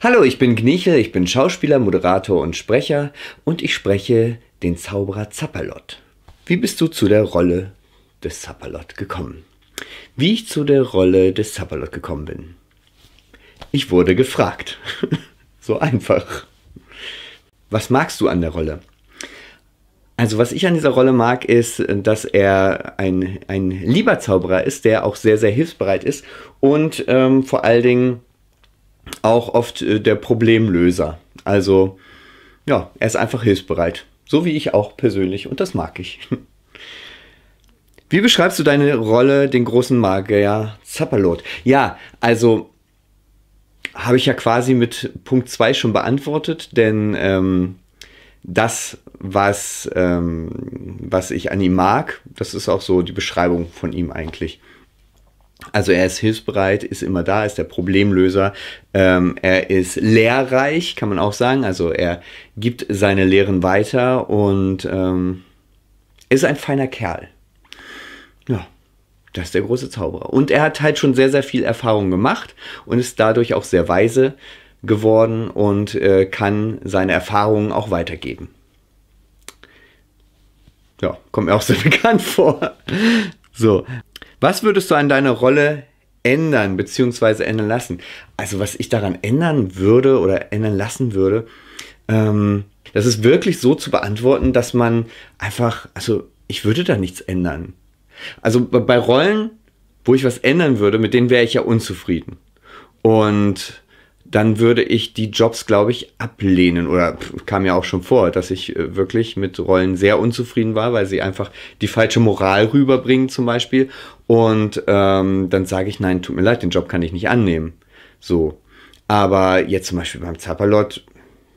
Hallo, ich bin Gnichel, ich bin Schauspieler, Moderator und Sprecher und ich spreche den Zauberer Zapperlot. Wie bist du zu der Rolle des Zapperlot gekommen? Wie ich zu der Rolle des Zapperlot gekommen bin? Ich wurde gefragt. so einfach. Was magst du an der Rolle? Also was ich an dieser Rolle mag, ist, dass er ein, ein lieber Zauberer ist, der auch sehr, sehr hilfsbereit ist und ähm, vor allen Dingen auch oft äh, der Problemlöser. Also ja, er ist einfach hilfsbereit. So wie ich auch persönlich und das mag ich. Wie beschreibst du deine Rolle, den großen Magier Zappalot? Ja, also habe ich ja quasi mit Punkt 2 schon beantwortet, denn ähm, das, was, ähm, was ich an ihm mag, das ist auch so die Beschreibung von ihm eigentlich. Also er ist hilfsbereit, ist immer da, ist der Problemlöser. Ähm, er ist lehrreich, kann man auch sagen. Also er gibt seine Lehren weiter und ähm, ist ein feiner Kerl. Ja, das ist der große Zauberer. Und er hat halt schon sehr, sehr viel Erfahrung gemacht und ist dadurch auch sehr weise geworden und äh, kann seine Erfahrungen auch weitergeben. Ja, kommt mir auch sehr bekannt vor. So, was würdest du an deiner Rolle ändern bzw. ändern lassen? Also was ich daran ändern würde oder ändern lassen würde, ähm, das ist wirklich so zu beantworten, dass man einfach, also ich würde da nichts ändern. Also bei Rollen, wo ich was ändern würde, mit denen wäre ich ja unzufrieden. Und dann würde ich die Jobs, glaube ich, ablehnen. Oder kam ja auch schon vor, dass ich äh, wirklich mit Rollen sehr unzufrieden war, weil sie einfach die falsche Moral rüberbringen zum Beispiel. Und ähm, dann sage ich, nein, tut mir leid, den Job kann ich nicht annehmen. So. Aber jetzt zum Beispiel beim Zappalot,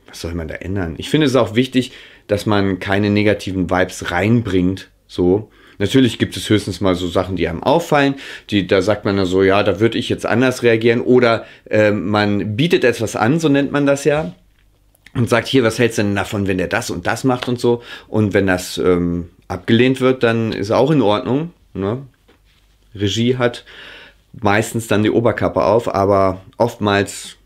was soll man da ändern? Ich finde es auch wichtig, dass man keine negativen Vibes reinbringt. So. Natürlich gibt es höchstens mal so Sachen, die einem auffallen, die, da sagt man dann so, ja, da würde ich jetzt anders reagieren oder äh, man bietet etwas an, so nennt man das ja und sagt, hier, was hältst du denn davon, wenn der das und das macht und so. Und wenn das ähm, abgelehnt wird, dann ist auch in Ordnung. Ne? Regie hat meistens dann die Oberkappe auf, aber oftmals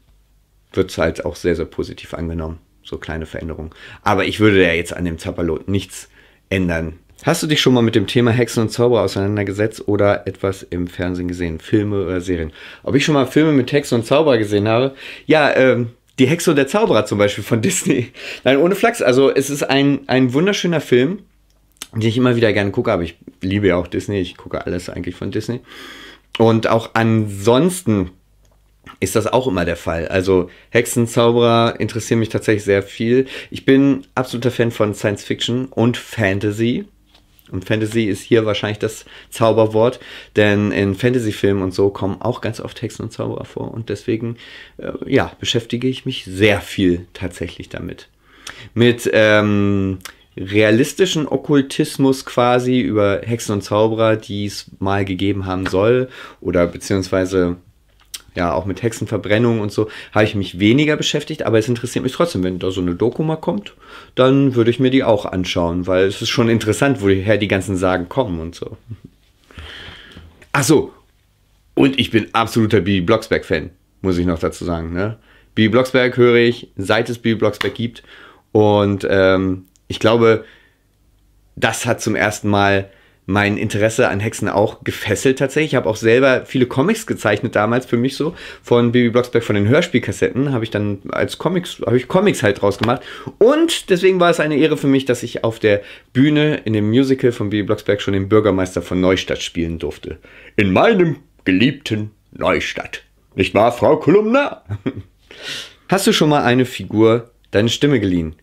wird es halt auch sehr, sehr positiv angenommen. So kleine Veränderungen. Aber ich würde ja jetzt an dem Zapperlot nichts ändern. Hast du dich schon mal mit dem Thema Hexen und Zauberer auseinandergesetzt oder etwas im Fernsehen gesehen? Filme oder Serien? Ob ich schon mal Filme mit Hexen und Zauberer gesehen habe? Ja, ähm, die Hexe und der Zauberer zum Beispiel von Disney. Nein, ohne Flachs. Also es ist ein, ein wunderschöner Film, den ich immer wieder gerne gucke, aber ich liebe ja auch Disney. Ich gucke alles eigentlich von Disney. Und auch ansonsten ist das auch immer der Fall. Also Hexenzauberer interessieren mich tatsächlich sehr viel. Ich bin absoluter Fan von Science Fiction und Fantasy. Und Fantasy ist hier wahrscheinlich das Zauberwort, denn in Fantasy-Filmen und so kommen auch ganz oft Hexen und Zauberer vor. Und deswegen, äh, ja, beschäftige ich mich sehr viel tatsächlich damit. Mit ähm, realistischen Okkultismus quasi über Hexen und Zauberer, die es mal gegeben haben soll oder beziehungsweise ja, auch mit Hexenverbrennung und so, habe ich mich weniger beschäftigt, aber es interessiert mich trotzdem. Wenn da so eine Doku mal kommt, dann würde ich mir die auch anschauen, weil es ist schon interessant, woher die ganzen Sagen kommen und so. Ach so, und ich bin absoluter Bibi Blocksberg-Fan, muss ich noch dazu sagen. Ne? Bibi Blocksberg höre ich, seit es Bibi Blocksberg gibt. Und ähm, ich glaube, das hat zum ersten Mal mein Interesse an Hexen auch gefesselt tatsächlich. Ich habe auch selber viele Comics gezeichnet damals für mich so von Baby Blocksberg von den Hörspielkassetten habe ich dann als Comics habe ich Comics halt draus gemacht und deswegen war es eine Ehre für mich, dass ich auf der Bühne in dem Musical von Baby Blocksberg schon den Bürgermeister von Neustadt spielen durfte. In meinem geliebten Neustadt. Nicht wahr, Frau Kolumna? Hast du schon mal eine Figur deine Stimme geliehen?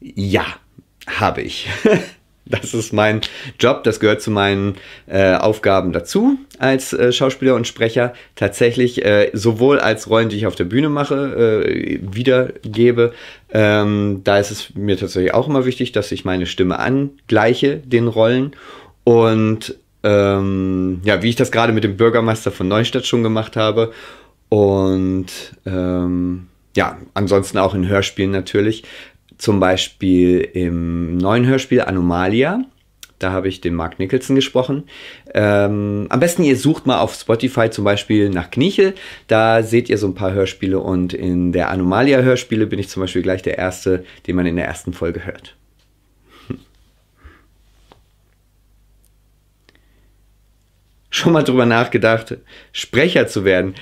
Ja, habe ich. Das ist mein Job, das gehört zu meinen äh, Aufgaben dazu als äh, Schauspieler und Sprecher. Tatsächlich äh, sowohl als Rollen, die ich auf der Bühne mache, äh, wiedergebe. Ähm, da ist es mir tatsächlich auch immer wichtig, dass ich meine Stimme angleiche den Rollen. Und ähm, ja, wie ich das gerade mit dem Bürgermeister von Neustadt schon gemacht habe. Und ähm, ja, ansonsten auch in Hörspielen natürlich. Zum Beispiel im neuen Hörspiel Anomalia. Da habe ich den Mark Nicholson gesprochen. Ähm, am besten ihr sucht mal auf Spotify zum Beispiel nach Knichel. Da seht ihr so ein paar Hörspiele und in der Anomalia Hörspiele bin ich zum Beispiel gleich der Erste, den man in der ersten Folge hört. schon mal drüber nachgedacht, Sprecher zu werden?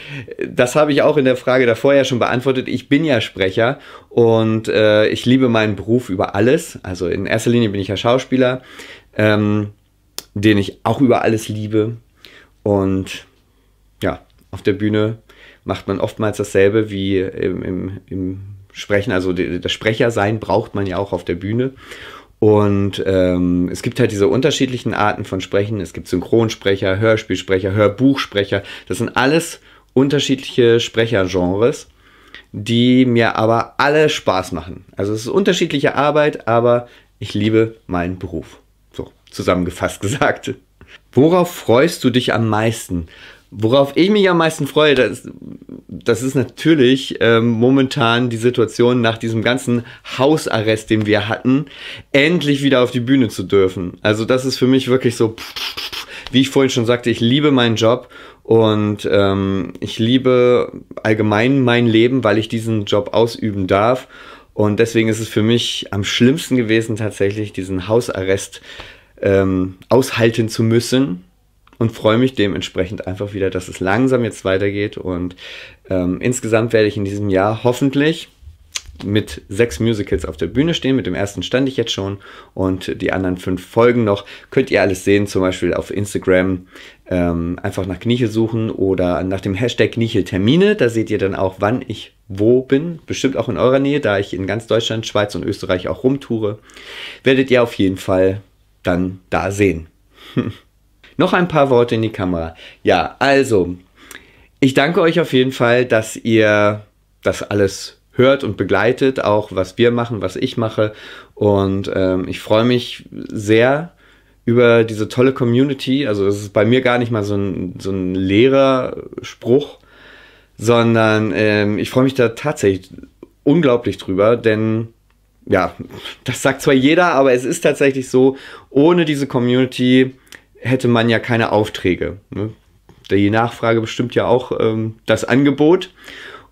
Das habe ich auch in der Frage davor ja schon beantwortet. Ich bin ja Sprecher und äh, ich liebe meinen Beruf über alles. Also in erster Linie bin ich ja Schauspieler, ähm, den ich auch über alles liebe. Und ja, auf der Bühne macht man oftmals dasselbe wie im, im, im Sprechen. Also das Sprechersein braucht man ja auch auf der Bühne. Und ähm, es gibt halt diese unterschiedlichen Arten von Sprechen. Es gibt Synchronsprecher, Hörspielsprecher, Hörbuchsprecher. Das sind alles unterschiedliche Sprechergenres, die mir aber alle Spaß machen. Also es ist unterschiedliche Arbeit, aber ich liebe meinen Beruf. So, zusammengefasst gesagt. Worauf freust du dich am meisten? Worauf ich mich am meisten freue, das, das ist natürlich ähm, momentan die Situation nach diesem ganzen Hausarrest, den wir hatten, endlich wieder auf die Bühne zu dürfen. Also das ist für mich wirklich so, wie ich vorhin schon sagte, ich liebe meinen Job und ähm, ich liebe allgemein mein Leben, weil ich diesen Job ausüben darf. Und deswegen ist es für mich am schlimmsten gewesen, tatsächlich diesen Hausarrest ähm, aushalten zu müssen und freue mich dementsprechend einfach wieder, dass es langsam jetzt weitergeht. Und ähm, insgesamt werde ich in diesem Jahr hoffentlich mit sechs Musicals auf der Bühne stehen. Mit dem ersten stand ich jetzt schon und die anderen fünf Folgen noch. Könnt ihr alles sehen, zum Beispiel auf Instagram. Ähm, einfach nach Knichel suchen oder nach dem Hashtag knichel Da seht ihr dann auch, wann ich wo bin. Bestimmt auch in eurer Nähe, da ich in ganz Deutschland, Schweiz und Österreich auch rumtoure. Werdet ihr auf jeden Fall dann da sehen. Noch ein paar Worte in die Kamera. Ja, also, ich danke euch auf jeden Fall, dass ihr das alles hört und begleitet, auch was wir machen, was ich mache. Und ähm, ich freue mich sehr über diese tolle Community. Also das ist bei mir gar nicht mal so ein, so ein leerer Spruch, sondern ähm, ich freue mich da tatsächlich unglaublich drüber, denn ja, das sagt zwar jeder, aber es ist tatsächlich so, ohne diese Community hätte man ja keine Aufträge. Ne? Die Nachfrage bestimmt ja auch ähm, das Angebot.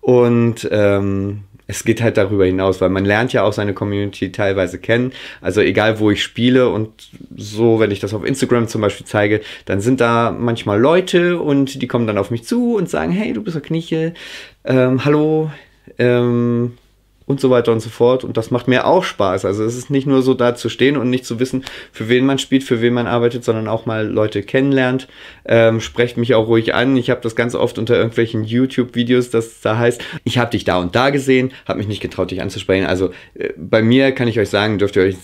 Und ähm, es geht halt darüber hinaus, weil man lernt ja auch seine Community teilweise kennen. Also egal, wo ich spiele und so, wenn ich das auf Instagram zum Beispiel zeige, dann sind da manchmal Leute und die kommen dann auf mich zu und sagen, hey, du bist doch Knieche, ähm, hallo, ähm, und so weiter und so fort. Und das macht mir auch Spaß. Also es ist nicht nur so da zu stehen und nicht zu wissen, für wen man spielt, für wen man arbeitet, sondern auch mal Leute kennenlernt. Ähm, sprecht mich auch ruhig an. Ich habe das ganz oft unter irgendwelchen YouTube-Videos, dass da heißt, ich habe dich da und da gesehen, habe mich nicht getraut, dich anzusprechen. Also äh, bei mir kann ich euch sagen, dürft ihr euch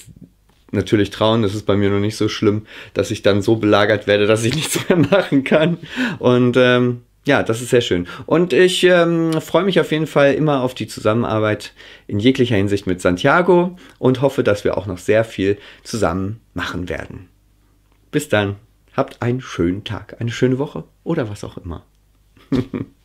natürlich trauen. Das ist bei mir noch nicht so schlimm, dass ich dann so belagert werde, dass ich nichts mehr machen kann. Und ähm, ja, das ist sehr schön. Und ich ähm, freue mich auf jeden Fall immer auf die Zusammenarbeit in jeglicher Hinsicht mit Santiago und hoffe, dass wir auch noch sehr viel zusammen machen werden. Bis dann, habt einen schönen Tag, eine schöne Woche oder was auch immer.